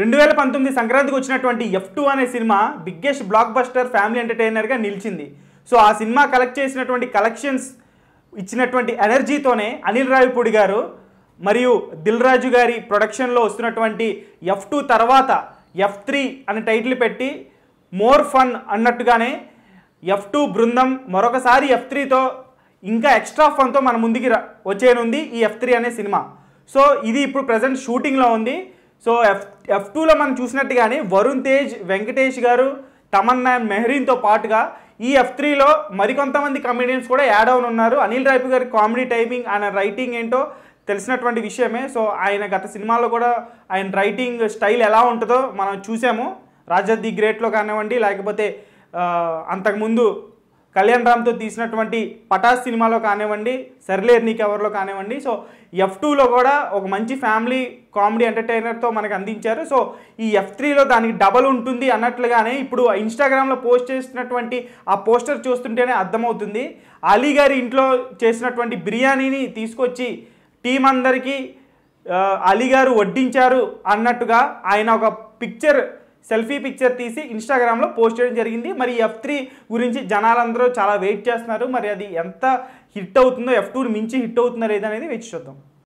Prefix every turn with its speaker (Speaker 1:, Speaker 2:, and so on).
Speaker 1: రెండు వేల పంతొమ్మిది సంక్రాంతికి వచ్చినటువంటి ఎఫ్ టూ అనే సినిమా బిగ్గెస్ట్ బ్లాక్ బస్టర్ ఫ్యామిలీ ఎంటర్టైనర్గా నిలిచింది సో ఆ సినిమా కలెక్ట్ చేసినటువంటి కలెక్షన్స్ ఇచ్చినటువంటి ఎనర్జీతోనే అనిల్ రావిపూడి గారు మరియు దిల్ రాజు గారి ప్రొడక్షన్లో వస్తున్నటువంటి ఎఫ్ టూ తర్వాత ఎఫ్ త్రీ అనే టైటిల్ పెట్టి మోర్ ఫన్ అన్నట్టుగానే ఎఫ్ టూ బృందం మరొకసారి ఎఫ్ త్రీతో ఇంకా ఎక్స్ట్రా ఫన్తో మన ముందుకి వచ్చేనుంది ఈ ఎఫ్ త్రీ అనే సినిమా సో ఇది ఇప్పుడు ప్రజెంట్ షూటింగ్లో ఉంది సో ఎఫ్ ఎఫ్ టూలో మనం చూసినట్టు కానీ వరుణ్ తేజ్ వెంకటేష్ గారు తమన్నా మెహరీన్తో పాటుగా ఈ ఎఫ్ త్రీలో మరికొంతమంది కమెడియన్స్ కూడా యాడ్ అవును ఉన్నారు అనిల్ రాయపు గారి కామెడీ టైమింగ్ ఆయన రైటింగ్ ఏంటో తెలిసినటువంటి విషయమే సో ఆయన గత సినిమాలో కూడా ఆయన రైటింగ్ స్టైల్ ఎలా ఉంటుందో మనం చూసాము రాజా ది గ్రేట్లో కానివ్వండి లేకపోతే అంతకుముందు కళ్యాణ్ రామ్తో తీసినటువంటి పటాస్ సినిమాలో కానివ్వండి సర్లేర్ కవర్లో కానివ్వండి సో ఎఫ్ టూలో కూడా ఒక మంచి ఫ్యామిలీ కామెడీ ఎంటర్టైనర్తో మనకు అందించారు సో ఈ ఎఫ్ త్రీలో దానికి డబల్ ఉంటుంది అన్నట్లుగానే ఇప్పుడు ఇన్స్టాగ్రామ్లో పోస్ట్ చేసినటువంటి ఆ పోస్టర్ చూస్తుంటేనే అర్థమవుతుంది అలీ గారి ఇంట్లో చేసినటువంటి బిర్యానీని తీసుకొచ్చి టీం అందరికీ అలీ గారు వడ్డించారు అన్నట్టుగా ఆయన ఒక పిక్చర్ సెల్ఫీ పిక్చర్ తీసి ఇన్స్టాగ్రామ్లో పోస్ట్ చేయడం జరిగింది మరి ఎఫ్ త్రీ గురించి జనాలందరూ చాలా వెయిట్ చేస్తున్నారు మరి అది ఎంత హిట్ అవుతుందో ఎఫ్ టూని మించి హిట్ అవుతుందో లేదనేది వేచి చూద్దాం